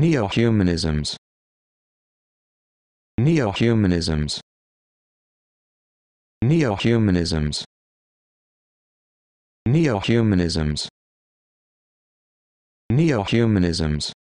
Neo-humanisms Neo-humanisms Neo-humanisms Neo-humanisms Neo-humanisms